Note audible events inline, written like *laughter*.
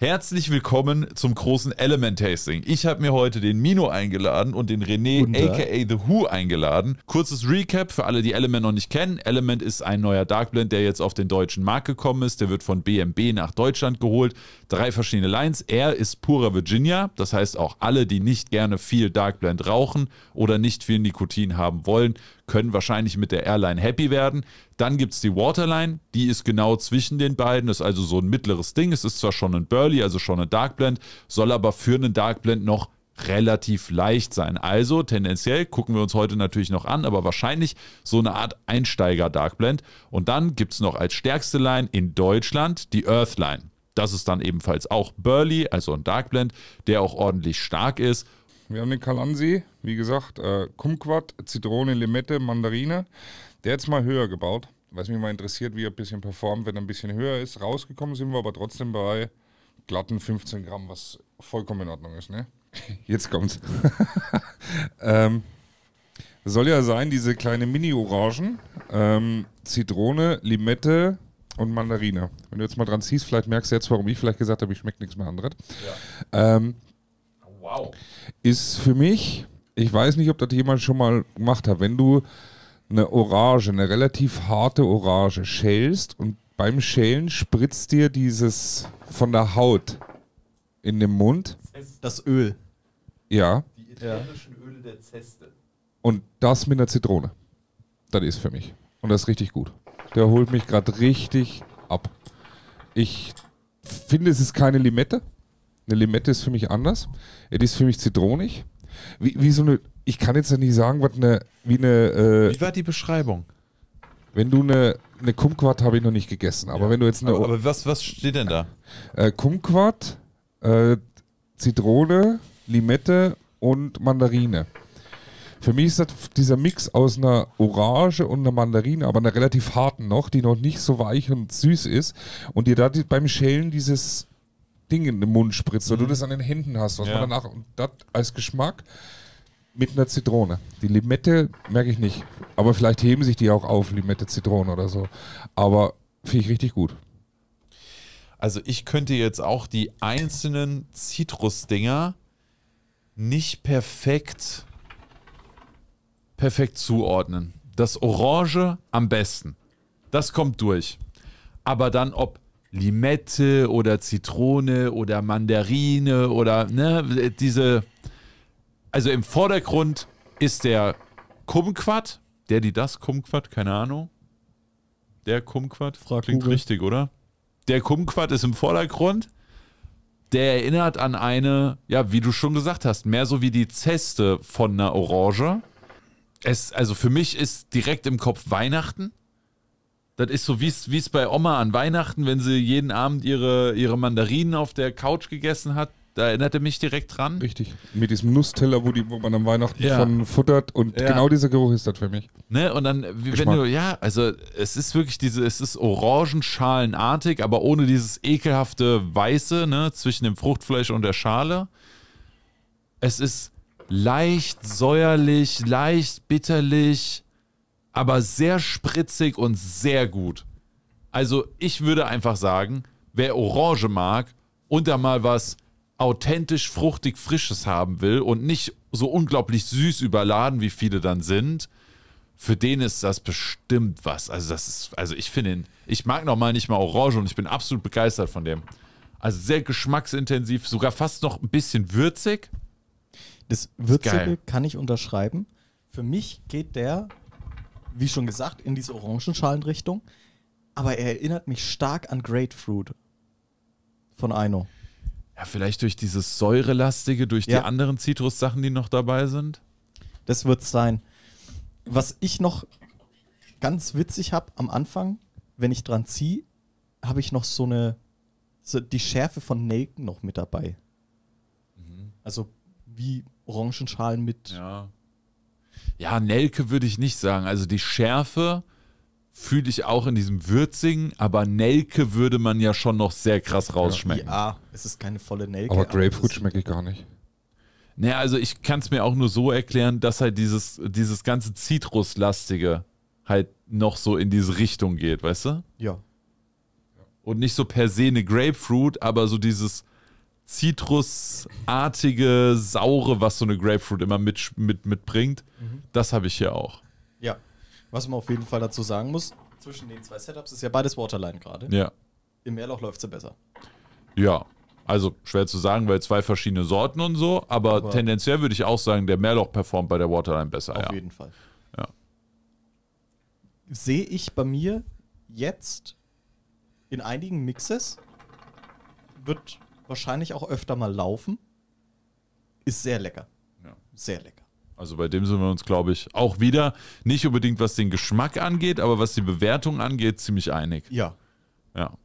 Herzlich willkommen zum großen Element Tasting. Ich habe mir heute den Mino eingeladen und den René aka The Who eingeladen. Kurzes Recap für alle, die Element noch nicht kennen. Element ist ein neuer Dark Blend, der jetzt auf den deutschen Markt gekommen ist. Der wird von BMB nach Deutschland geholt. Drei verschiedene Lines. Er ist purer Virginia, das heißt auch alle, die nicht gerne viel Dark Blend rauchen oder nicht viel Nikotin haben wollen, können wahrscheinlich mit der Airline happy werden. Dann gibt es die Waterline, die ist genau zwischen den beiden, ist also so ein mittleres Ding. Es ist zwar schon ein Burley, also schon ein Dark Blend, soll aber für einen Dark Blend noch relativ leicht sein. Also tendenziell gucken wir uns heute natürlich noch an, aber wahrscheinlich so eine Art Einsteiger-Darkblend. Und dann gibt es noch als stärkste Line in Deutschland die Earthline. Das ist dann ebenfalls auch Burley, also ein Darkblend, der auch ordentlich stark ist wir haben den Kalansi, wie gesagt, äh, Kumquat, Zitrone, Limette, Mandarine. Der jetzt mal höher gebaut, was mich mal interessiert, wie er ein bisschen performt, wenn er ein bisschen höher ist. Rausgekommen sind wir aber trotzdem bei glatten 15 Gramm, was vollkommen in Ordnung ist, ne? *laughs* Jetzt kommt's. *laughs* ähm, soll ja sein, diese kleine Mini-Orangen, ähm, Zitrone, Limette und Mandarine. Wenn du jetzt mal dran ziehst, vielleicht merkst du jetzt, warum ich vielleicht gesagt habe, ich schmecke nichts mehr anderes. Ja. Ähm, Wow. Ist für mich, ich weiß nicht, ob das jemand schon mal gemacht hat, wenn du eine Orange, eine relativ harte Orange schälst und beim Schälen spritzt dir dieses von der Haut in den Mund. Das Öl. Ja. Die italienischen ja. Öle der Zeste. Und das mit einer Zitrone. Das ist für mich. Und das ist richtig gut. Der holt mich gerade richtig ab. Ich finde, es ist keine Limette. Eine Limette ist für mich anders. Die ist für mich zitronig. Wie, wie so eine, ich kann jetzt nicht sagen, was eine, wie eine. Äh, wie war die Beschreibung? Wenn du eine, eine Kumquat habe ich noch nicht gegessen, aber ja. wenn du jetzt eine. Aber, aber, was, was steht denn da? Äh, Kumquat, äh, Zitrone, Limette und Mandarine. Für mich ist das dieser Mix aus einer Orange und einer Mandarine, aber einer relativ harten noch, die noch nicht so weich und süß ist und dir da beim Schälen dieses Ding in den Mund spritzt oder mhm. du das an den Händen hast, was ja. man danach und das als Geschmack mit einer Zitrone. Die Limette merke ich nicht, aber vielleicht heben sich die auch auf, Limette, Zitrone oder so. Aber finde ich richtig gut. Also ich könnte jetzt auch die einzelnen Zitrusdinger nicht perfekt perfekt zuordnen. Das Orange am besten. Das kommt durch. Aber dann, ob Limette oder Zitrone oder Mandarine oder ne, diese. Also im Vordergrund ist der Kumquat, der die das Kumquat, keine Ahnung. Der Kumquat, Frag klingt Google. richtig, oder? Der Kumquat ist im Vordergrund. Der erinnert an eine, ja, wie du schon gesagt hast, mehr so wie die Zeste von einer Orange. Es, also für mich ist direkt im Kopf Weihnachten. Das ist so wie es bei Oma an Weihnachten, wenn sie jeden Abend ihre, ihre Mandarinen auf der Couch gegessen hat. Da erinnert er mich direkt dran. Richtig. Mit diesem Nussteller, wo, die, wo man am Weihnachten ja. von futtert. Und ja. genau dieser Geruch ist das für mich. Ne? Und dann, wenn du, ja, also es ist wirklich diese, es ist orangenschalenartig, aber ohne dieses ekelhafte Weiße ne, zwischen dem Fruchtfleisch und der Schale. Es ist leicht säuerlich, leicht bitterlich aber sehr spritzig und sehr gut. Also ich würde einfach sagen, wer Orange mag und da mal was authentisch, fruchtig, frisches haben will und nicht so unglaublich süß überladen, wie viele dann sind, für den ist das bestimmt was. Also das ist, also ich finde ihn, ich mag noch mal nicht mal Orange und ich bin absolut begeistert von dem. Also sehr geschmacksintensiv, sogar fast noch ein bisschen würzig. Das Würzige kann ich unterschreiben. Für mich geht der wie schon gesagt, in diese Orangenschalenrichtung. Aber er erinnert mich stark an Grapefruit von Aino. Ja, vielleicht durch dieses Säurelastige, durch ja. die anderen Zitrussachen, die noch dabei sind. Das wird sein. Was ich noch ganz witzig habe am Anfang, wenn ich dran ziehe, habe ich noch so eine, so die Schärfe von Nelken noch mit dabei. Mhm. Also wie Orangenschalen mit ja ja, Nelke würde ich nicht sagen. Also die Schärfe fühle ich auch in diesem Würzigen, aber Nelke würde man ja schon noch sehr krass rausschmecken. Ja, es ist keine volle Nelke. Aber Grapefruit schmecke ich gar nicht. Naja, also ich kann es mir auch nur so erklären, dass halt dieses, dieses ganze Zitruslastige halt noch so in diese Richtung geht, weißt du? Ja. Und nicht so per se eine Grapefruit, aber so dieses zitrusartige, saure, was so eine Grapefruit immer mit, mit, mitbringt. Mhm. Das habe ich hier auch. Ja. Was man auf jeden Fall dazu sagen muss, zwischen den zwei Setups ist ja beides Waterline gerade. Ja. Im Meerloch läuft sie besser. Ja. Also schwer zu sagen, weil zwei verschiedene Sorten und so, aber, aber tendenziell würde ich auch sagen, der Meerloch performt bei der Waterline besser. Auf ja. jeden Fall. Ja. Sehe ich bei mir jetzt in einigen Mixes wird wahrscheinlich auch öfter mal laufen. Ist sehr lecker. Ja. Sehr lecker. Also bei dem sind wir uns, glaube ich, auch wieder nicht unbedingt was den Geschmack angeht, aber was die Bewertung angeht, ziemlich einig. Ja. Ja.